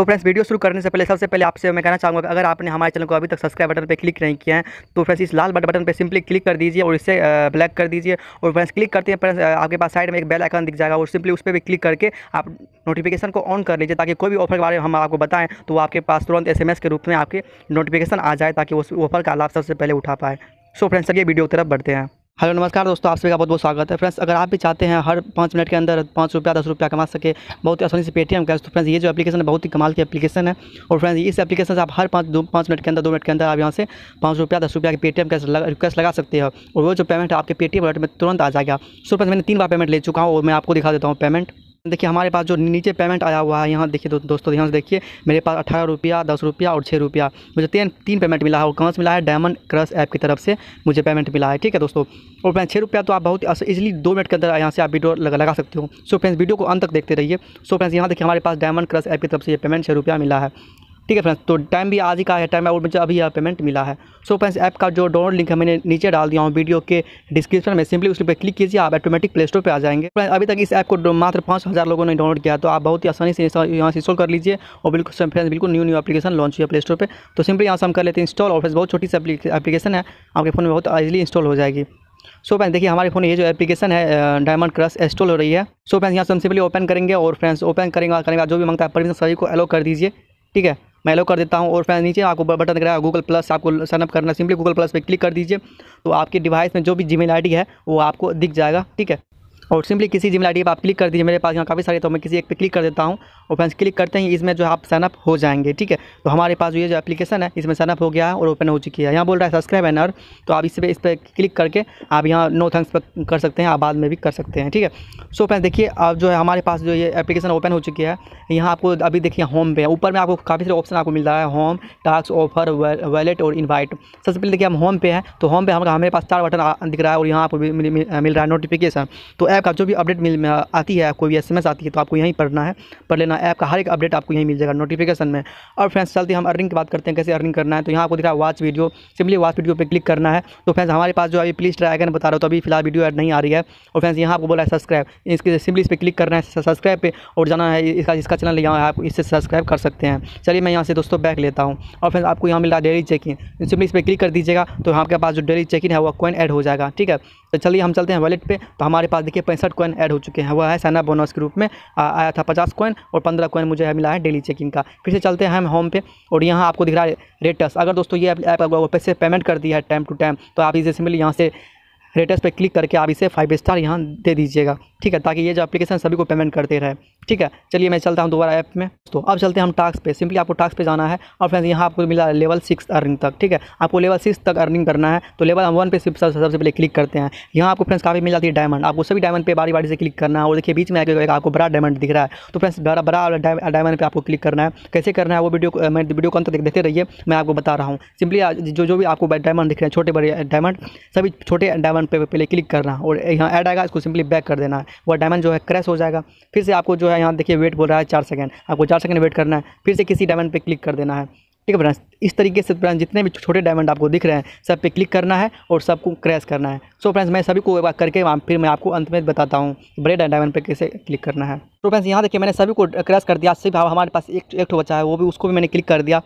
तो friends video शुरू करने से पहले सबसे पहले आपसे मैं कहना चाहूँगा अगर आपने हमारे चैनल को अभी तक सब्सक्राइब बटन पर क्लिक नहीं किया है तो फ्रेंड्स इस लाल बटन पर सिंपली क्लिक कर दीजिए और इससे ब्लैक कर दीजिए और फ्रेंड्स क्लिक करते हैं फ्रेंड्स आपके पास साइड में एक बेल आइकन दिख जाएगा और सिंपली उस पर भी क्लिक करके आप नोटिफिकेशन को ऑन कर लीजिए ताकि कोई भी ऑफर के बारे में हम आपको बताएं तो आपके पास तुरंत एस के रूप में आपके नोटिफिकेशन आ जाए ताकि उस ऑफर का लाभ सबसे पहले उठा पाए सो फ्रेंड्स चलिए वीडियो की तरफ बढ़ते हैं हेलो नमस्कार दोस्तों आप सभी का बहुत बहुत स्वागत है फ्रेंड्स अगर आप भी चाहते हैं हर पाँच मिनट के अंदर पाँच रुपया दस रुपया कमा सके बहुत ही आसानी से पेटीएम कैश तो फ्रेंड्स ये जो एप्लीकेशन है बहुत ही कमाल की एप्लीकेशन है और फ्रेंड्स इस एप्लीकेशन से आप हर पाँच दो पाँच मिनट के अंदर दो मिनट के अंदर आप यहाँ से पाँच रुपया दस रुपया की पेटीएम कैश रिक्वेस्ट लगा सकते हो और वो जो पेमेंट है आपके पेटीएम वॉलेट में तुरंत आ जाएगा सो फ्रेंड्स मैंने तीन बार पेमेंट ले चुका हूँ और मैं आपको दिखा देता हूँ पेमेंट देखिए हमारे पास जो नीचे पेमेंट आया हुआ है यहाँ देखिए दो, दोस्तों यहाँ से देखिए मेरे पास अठारह रुपया दस रुपया और छः रुपया मुझे तीन तीन पेमेंट मिला है और कहाँ से मिला है डायमंड क्रश ऐप की तरफ से मुझे पेमेंट मिला है ठीक है दोस्तों और फ्रेंड छः रुपया तो आप बहुत इजिली दो मिनट के अंदर यहाँ से आप वीडियो लगा, लगा सकते हो सो फ्रेंड्स वीडियो को अंत तक देखते रहिए सो फ्रेंड्स यहाँ देखिए हमारे पास डायमंड क्रश ऐप की तरफ से ये पेमेंट छः रुपया मिला है ठीक है फ्रेंड्स तो टाइम भी आज ही का है टाइम और मुझे अभी यह पेमेंट मिला है सो फ्रेंड्स ऐप का जो डाउनलोड लिंक है मैंने नीचे डाल दिया हूँ वीडियो के डिस्क्रिप्शन में सिंपली उस पर क्लिक कीजिए आप ऑटोमेटिक प्ले स्टोर पर आ जाएंगे फ्रेंड्स अभी तक इस ऐप को मात्र पाँच हज़ार लोगों ने डाउनलोड किया तो आप बहुत ही आसानी से यहाँ से इंस्टॉल कर लीजिए और बिल्कुल फ्रेंड्स बिल्कुल न्यू न्यू अपलीकेशन लॉन्च हुआ प्ले स्टोर पर तो सिंपली यहाँ से हम कर लेते हैं इंस्टॉल और बहुत छोटी सी एप्लीकेशन है आपके फ़ोन में बहुत ईजिली इंस्टॉल हो जाएगी सो फ्रेंड्स देखिए हमारे फोन ये जो एप्लीकेशन है डायमंड क्रस इंस्टॉल हो रही है सो फ्रेंड्स यहाँ से हम सिंपली ओपन करेंगे और फ्रेंड्स ओपन करेंगे करेंगे जो भी मांगता है परमिशन सभी को अलो कर दीजिए ठीक है मैं लो कर देता हूँ और फिर नीचे आपको बटन दिख रहा है गूगल प्लस आपको साइनअप करना सिंपली गूगल प्लस पर क्लिक कर दीजिए तो आपके डिवाइस में जो भी जी है वो आपको दिख जाएगा ठीक है और सिंपली किसी जिमेल आई पर आप क्लिक कर दीजिए मेरे पास यहाँ काफ़ी सारे तो मैं किसी एक पे क्लिक कर देता हूँ और फ्रेंड्स क्लिक करते ही इसमें जो आप साइनअप हो जाएंगे ठीक है तो हमारे पास ये जो एप्लीकेशन है इसमें साइनअप हो गया है और ओपन हो चुकी है यहाँ बोल रहा है सब्सक्राइब एनर तो आप इस पर इस पर क्लिक करके आप यहाँ नो थैंक्स पर कर सकते हैं आप बाद में भी कर सकते हैं ठीक है सो फ्रेंड्स देखिए अब जो है हमारे पास जो ये एप्लीकेशन ओपन हो चुकी है यहाँ आपको अभी देखिए होम पे ऊपर में आपको काफ़ी सारे ऑप्शन आपको मिल रहा है होम टास्क ऑफर वैलेट और इन्वाइट सबसे पहले देखिए हम होम पे हैं तो होम पे हमारे पास चार बटन दिख रहा है और यहाँ आपको मिल रहा है नोटिफिकेशन तो ऐप का जो भी अपडेट मिल आती है कोई भी एस आती है तो आपको यहीं पढ़ना है पढ़ लेना ऐप का हर एक अपडेट आपको यहीं मिल जाएगा नोटिफिकेशन में और फ्रेंड्स चलते हम अर्निंग की बात करते हैं कैसे अर्निंग करना है तो यहाँ आपको दिख रहा है watch video simply watch video पर क्लिक करना है तो फ्रेंड्स हमारे पास जो अभी प्लीज ट्राई करना बता रहा हूँ तो अभी फिलहाल वीडियो ऐड नहीं आ रही है और फ्रेंड्स यहाँ आपको बोला है सब्सक्राइब इसके सिंपली इस पर क्लिक करना है सब्सक्राइब पर और जाना है इसका इसका चैनल यहाँ आप इससे सब्सक्राइब कर सकते हैं चलिए मैं यहाँ से दोस्तों बैक लेता हूँ और फ्रेंड्स आपको यहाँ मिल रहा डेली चेक इन सिंपली इस पर क्लिक कर दीजिएगा तो आपके पास जो डेली चेक इन है वो कॉइन ऐड हो जाएगा ठीक है तो चलिए हम चलते हैं वॉलेट पर तो हमारे पास देखिए पैंसठ कोइन ऐड हो चुके हैं वह है सैना बोनस के रूप में आ, आया था पचास कोइन और पंद्रह कोइन मुझे मिला है डेली चेकिंग का फिर से चलते हैं हम होम पे और यहाँ आपको दिख रहा है रेटस अगर दोस्तों ये ऐप अगर पैसे से पेमेंट कर दिया है टाइम टू टाइम तो आप इसे सिंपली यहाँ से रेटस पे क्लिक करके आप इसे फाइव स्टार यहाँ दे दीजिएगा ठीक है ताकि ये जो एप्लीकेशन सभी को पेमेंट करते रहे ठीक है चलिए मैं चलता हूँ दोबारा ऐप में तो अब चलते हैं हम टास्क पे सिंपली आपको टास्क पे जाना है और फ्रेंड्स यहाँ आपको मिला है लेवल सिक्स अर्निंग तक ठीक है आपको लेवल सिक्स तक अर्निंग करना है तो लेवल वन पे सबसे सब पहले क्लिक करते हैं यहाँ आपको फ्रेंड्स काफ़ी मिल जाती है डायमंड आपको सभी डायमंड पे बारी बारी से क्लिक करना है और देखिए बीच में आगे आपको बड़ा डायमंड दिख रहा है तो फ्रेंड्स बड़ा बड़ा डायमंड पर आपको क्लिक करना है कैसे करना है वो वीडियो मैं वीडियो को तक देखते रहिए मैं आपको बता रहा हूँ सिंपली जो जो भी आपको डायमंड दिख रहे हैं छोटे बड़े डायमंड सभी छोटे डायमंड पे पहले क्लिक करना और यहाँ ऐड आएगा इसको सिंपली बैक कर देना है वह डायमंड जो है क्रैश हो जाएगा फिर से आपको जो है यहाँ देखिए वेट बोल रहा है चार सेकेंड आपको चार सेकेंड वेट करना है फिर से किसी डायमंड पर क्लिक कर देना है ठीक है फ्रेंड्स इस तरीके से फ्रेंड्स जितने भी छोटे डायमंड आपको दिख रहे हैं सब पे क्लिक करना है और सबको क्रैश करना है सो so फ्रेंड्स मैं सभी को एक बार करके फिर मैं आपको अंत में बताता हूँ बड़े डायमंड पे कैसे क्लिक करना है तो फ्रेंड्स यहाँ देखिए मैंने सभी को क्रैश कर दिया सिर्फ हमारे पास एक एक बचा है वो भी उसको भी मैंने क्लिक कर दिया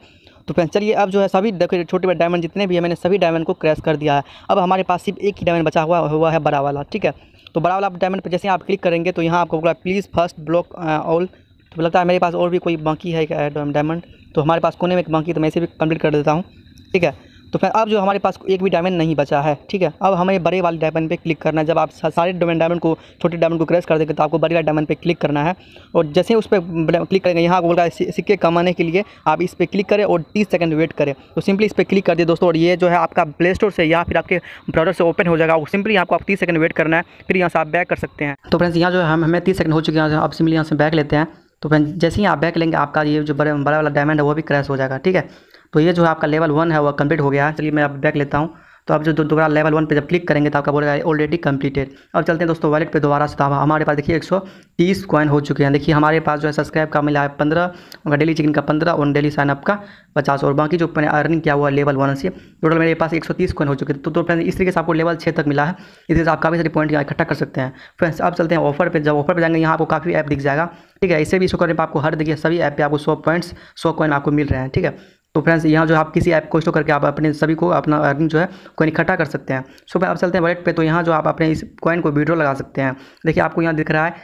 तो फ्रेंड्स चलिए अब जो है सभी छोटे बड़े डायमंड जितने भी है मैंने सभी डायमंड को क्रैश कर दिया है अब हमारे पास सिर्फ एक ही डायमंड बचा हुआ हुआ है बड़ा वाला ठीक है तो बड़ा वाला डायमंड पर जैसे आप क्लिक करेंगे तो यहाँ आपको बोला प्लीज़ फर्स्ट ब्लॉक ऑल तो लगता है मेरे पास और भी कोई बाकी है डायमंड तो हमारे पास कोने में एक बाकी तो मैं इसे भी कम्प्लीट कर देता हूँ ठीक है तो फिर अब जो हमारे पास एक भी डायमंड नहीं बचा है ठीक है अब हमें बड़े वाले डायमंड पे क्लिक करना है जब आप सारे डायमंड डायमंड को छोटे डायमंड को क्रेस कर देंगे तो आपको बड़े वाले डायमंड पे क्लिक करना है और जैसे ही उस पर क्लिक करेंगे यहाँ बोल रहा है सिक्के कमाने के लिए आप इस पर क्लिक करें और तीस सेकेंड वेट करें तो सिंपली इस पर क्लिक कर दिए दोस्तों और ये जो है आपका प्ले स्टोर से या फिर आपके ब्राउजर से ओपन हो जाएगा सिंपली आपको आप तीस सेकंड वेट करना है फिर यहाँ से आप बैक कर सकते हैं तो फ्रेंड्स यहाँ जो है हम हमें तीस सेकेंड हो चुके हैं आप सिंपली यहाँ से बैक लेते हैं तो जैसे ही आप बैक लेंगे आपका ये जो बड़े बड़ा वाला डायमंड है वो भी क्रैश हो जाएगा ठीक है तो ये जो है आपका लेवल वन है वो कंप्लीट हो गया है चलिए मैं आप बैक लेता हूँ तो आप जो दोबारा लेवल वन पे जब क्लिक करेंगे तो आपका बोलेगा ऑलरेडी कंप्लीटेड अब चलते हैं दोस्तों वॉलेट पे दोबारा से था तो हमारे पास देखिए 130 कॉइन हो चुके हैं देखिए हमारे पास जो है सब्सक्राइब का मिला है पंद्रह उनका डेली चिकन का पंद्रह और डेली साइनअप का पचास और बाकी जो मैंने अर्निंग किया हुआ लेवल वन से टोटल मेरे पास एक कॉइन हो चुके हैं तो, तो इस तरीके से आपको लेवल छः तक मिला है इसी से आप काफ़ी सारे पॉइंट इकट्ठा कर सकते हैं फ्रेंड्स अब चलते हैं ऑफर पर जब ऑफर पर जाएंगे यहाँ आपको काफ़ी ऐप दिख जाएगा ठीक है इसे भी शो करने पर आपको हर देखिए सभी ऐप पर आपको सौ पॉइंट्स सौ कॉइन आपको मिल रहे हैं ठीक है तो फ्रेंड्स यहाँ जो आप किसी ऐप को स्टोर करके आप अपने सभी को अपना अर्निंग जो है कॉइन इकट्ठा कर सकते हैं सो आप चलते हैं वॉलेट पे तो यहाँ जो आप अपने इस कॉइन को विड्रॉ लगा सकते हैं देखिए आपको यहाँ दिख रहा है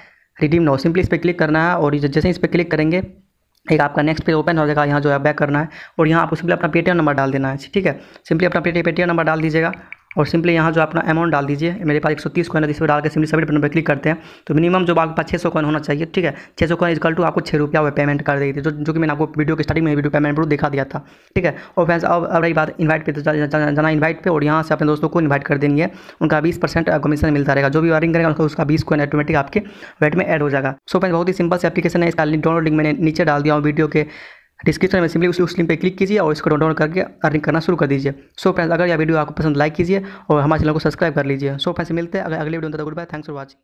रिडीम नाउ सिंपली इस पर क्लिक करना है और जैसे इस पर क्लिक करेंगे एक आपका नेक्स्ट पेज ओपन हो जाएगा यहाँ जो है बैक करना है और यहाँ आपको सिंपली अपना पेटीएम नंबर डाल देना है ठीक है सिंपली अपना पेटीएम नंबर डाल दीजिएगा और सिंपली यहाँ जो अपना अमाउंट डाल दीजिए मेरे पास 130 कॉइन है तो इस पर डाल के सिंपली सबमिट बटन पर क्लिक करते हैं तो मिनिमम जो आपके पास छः सौ कॉइन होना चाहिए ठीक है छः सौ कॉइन इजकल टू आपको छः रुपया वह पेमेंट कर देगी जो जो कि मैंने आपको वीडियो के स्टार्टिंग में वीडियो पेमेंट पर दिखा दिया था ठीक है और फ्रेंड्स अब अब रही बात इन्वाइट पर तो जाना इन्वाइट पर और यहाँ से अपने दोस्तों को इन्वाइट कर देंगे उनका बीस परसेंट कमीशन मिलता रहेगा जो भी वायरिंग करेगा उसका उसका बीस कॉइन ऑटोमेटिक आपके वेट में एड हो जाएगा सो फ्रेंड्स बहुत ही सिंपल से एप्लीकेशन है इसका डाउनलोड लिंक मैंने नीचे डाल दिया हूँ वीडियो के डिस्क्रिप्शन में सिंपली उस उस लिंक पर क्लिक कीजिए और इसको डाउनलोड करके अर्निंग करना शुरू कर दीजिए सो फ्रेंड्स अगर यह वीडियो आपको पसंद लाइक कीजिए और हमारे चैनल को सब्सक्राइब कर लीजिए सो फ्रेंड्स मिलते हैं अगर अगले वीडियो में good bye thanks for watching